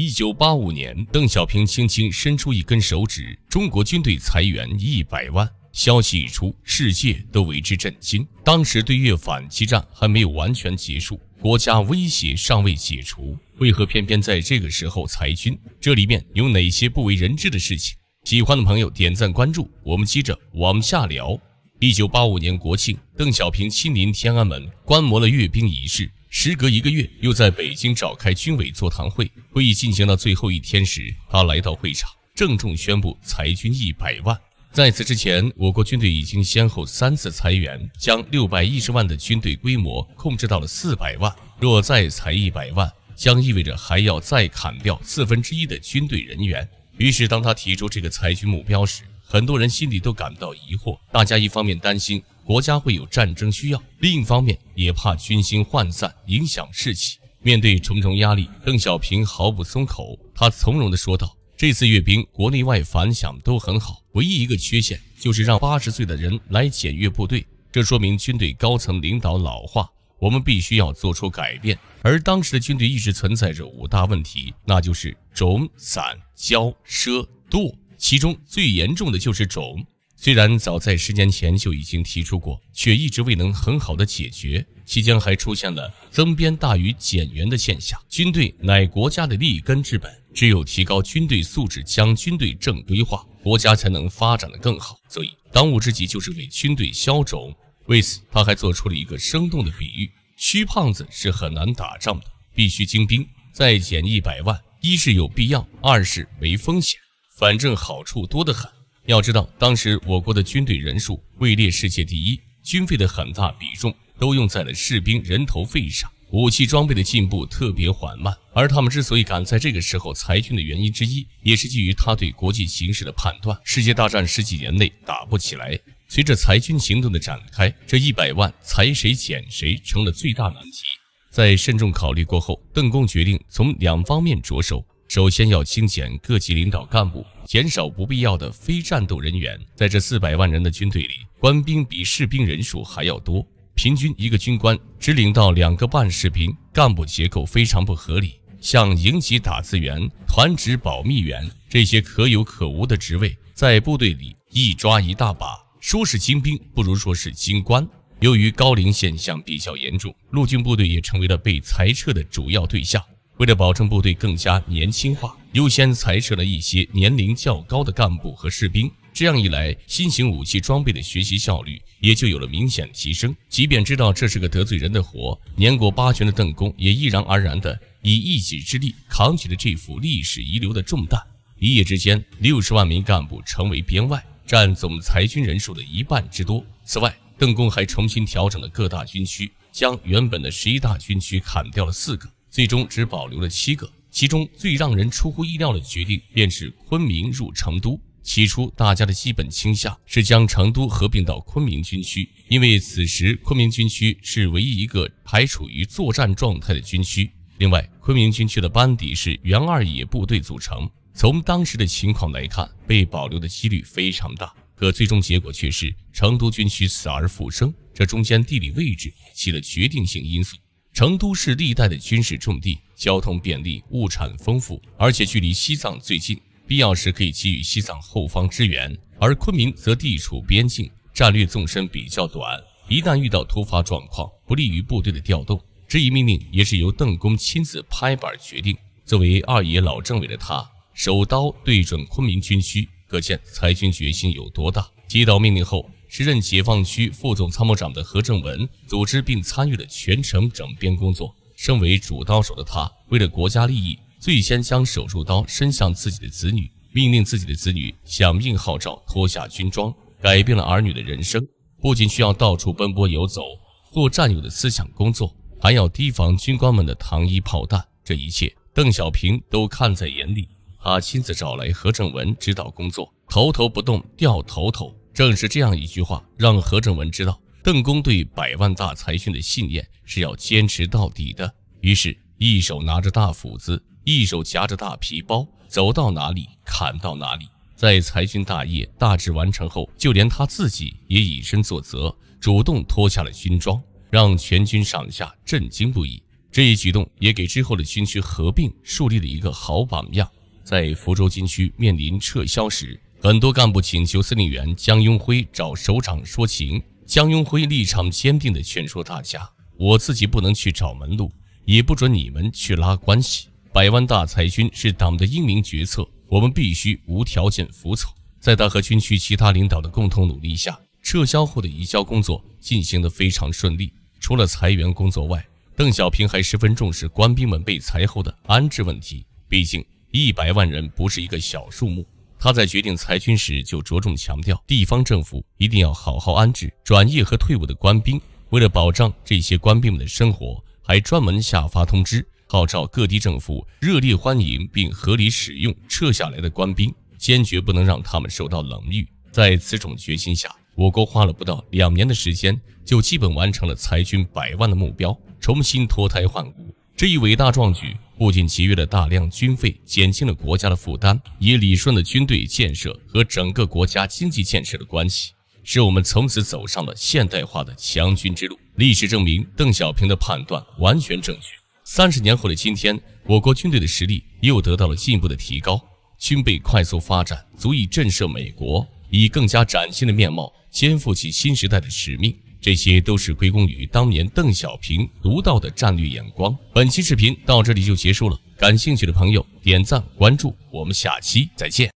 一九八五年，邓小平轻轻伸出一根手指：“中国军队裁员一百万。”消息一出，世界都为之震惊。当时对越反击战还没有完全结束，国家威胁尚未解除，为何偏偏在这个时候裁军？这里面有哪些不为人知的事情？喜欢的朋友点赞关注，我们接着往下聊。一九八五年国庆，邓小平亲临天安门观摩了阅兵仪式。时隔一个月，又在北京召开军委座谈会。会议进行到最后一天时，他来到会场，郑重宣布裁军一百万。在此之前，我国军队已经先后三次裁员，将六百一十万的军队规模控制到了四百万。若再裁一百万，将意味着还要再砍掉四分之一的军队人员。于是，当他提出这个裁军目标时，很多人心里都感到疑惑。大家一方面担心。国家会有战争需要，另一方面也怕军心涣散，影响士气。面对重重压力，邓小平毫不松口，他从容地说道：“这次阅兵，国内外反响都很好，唯一一个缺陷就是让八十岁的人来检阅部队，这说明军队高层领导老化，我们必须要做出改变。而当时的军队一直存在着五大问题，那就是种、散、骄、奢、惰，其中最严重的就是种。虽然早在十年前就已经提出过，却一直未能很好的解决。期间还出现了增编大于减员的现象。军队乃国家的立根之本，只有提高军队素质，将军队正规化，国家才能发展的更好。所以，当务之急就是为军队消肿。为此，他还做出了一个生动的比喻：虚胖子是很难打仗的，必须精兵，再减一百万。一是有必要，二是没风险，反正好处多得很。要知道，当时我国的军队人数位列世界第一，军费的很大比重都用在了士兵人头费上，武器装备的进步特别缓慢。而他们之所以敢在这个时候裁军的原因之一，也是基于他对国际形势的判断：世界大战十几年内打不起来。随着裁军行动的展开，这一百万裁谁减谁成了最大难题。在慎重考虑过后，邓公决定从两方面着手。首先要精简各级领导干部，减少不必要的非战斗人员。在这四百万人的军队里，官兵比士兵人数还要多，平均一个军官只领到两个半士兵，干部结构非常不合理。像营级打字员、团职保密员这些可有可无的职位，在部队里一抓一大把，说是精兵，不如说是精官。由于高龄现象比较严重，陆军部队也成为了被裁撤的主要对象。为了保证部队更加年轻化，优先裁撤了一些年龄较高的干部和士兵。这样一来，新型武器装备的学习效率也就有了明显提升。即便知道这是个得罪人的活，年过八旬的邓公也毅然决然地以一己之力扛起了这副历史遗留的重担。一夜之间，六十万名干部成为编外，占总裁军人数的一半之多。此外，邓公还重新调整了各大军区，将原本的十一大军区砍掉了四个。最终只保留了七个，其中最让人出乎意料的决定便是昆明入成都。起初，大家的基本倾向是将成都合并到昆明军区，因为此时昆明军区是唯一一个还处于作战状态的军区。另外，昆明军区的班底是原二野部队组成，从当时的情况来看，被保留的几率非常大。可最终结果却是成都军区死而复生，这中间地理位置起了决定性因素。成都市历代的军事重地，交通便利，物产丰富，而且距离西藏最近，必要时可以给予西藏后方支援。而昆明则地处边境，战略纵深比较短，一旦遇到突发状况，不利于部队的调动。这一命令也是由邓公亲自拍板决定。作为二爷老政委的他，手刀对准昆明军区，可见裁军决心有多大。接到命令后。时任解放区副总参谋长的何正文组织并参与了全程整编工作。身为主刀手的他，为了国家利益，最先将手术刀伸向自己的子女，命令自己的子女响应号召，脱下军装，改变了儿女的人生。不仅需要到处奔波游走，做战友的思想工作，还要提防军官们的糖衣炮弹。这一切，邓小平都看在眼里。他亲自找来何正文指导工作，头头不动掉头头。正是这样一句话，让何正文知道邓公对百万大财讯的信念是要坚持到底的。于是，一手拿着大斧子，一手夹着大皮包，走到哪里砍到哪里。在财军大业大致完成后，就连他自己也以身作则，主动脱下了军装，让全军上下震惊不已。这一举动也给之后的军区合并树立了一个好榜样。在福州军区面临撤销时，很多干部请求司令员江永辉找首长说情，江永辉立场坚定的劝说大家：“我自己不能去找门路，也不准你们去拉关系。百万大裁军是党的英明决策，我们必须无条件服从。”在他和军区其他领导的共同努力下，撤销后的移交工作进行的非常顺利。除了裁员工作外，邓小平还十分重视官兵们被裁后的安置问题。毕竟一百万人不是一个小数目。他在决定裁军时就着重强调，地方政府一定要好好安置转业和退伍的官兵。为了保障这些官兵们的生活，还专门下发通知，号召各地政府热烈欢迎并合理使用撤下来的官兵，坚决不能让他们受到冷遇。在此种决心下，我国花了不到两年的时间，就基本完成了裁军百万的目标，重新脱胎换骨。这一伟大壮举。不仅节约了大量军费，减轻了国家的负担，也理顺了军队建设和整个国家经济建设的关系，使我们从此走上了现代化的强军之路。历史证明，邓小平的判断完全正确。三十年后的今天，我国军队的实力又得到了进一步的提高，军备快速发展，足以震慑美国，以更加崭新的面貌肩负起新时代的使命。这些都是归功于当年邓小平独到的战略眼光。本期视频到这里就结束了，感兴趣的朋友点赞关注，我们下期再见。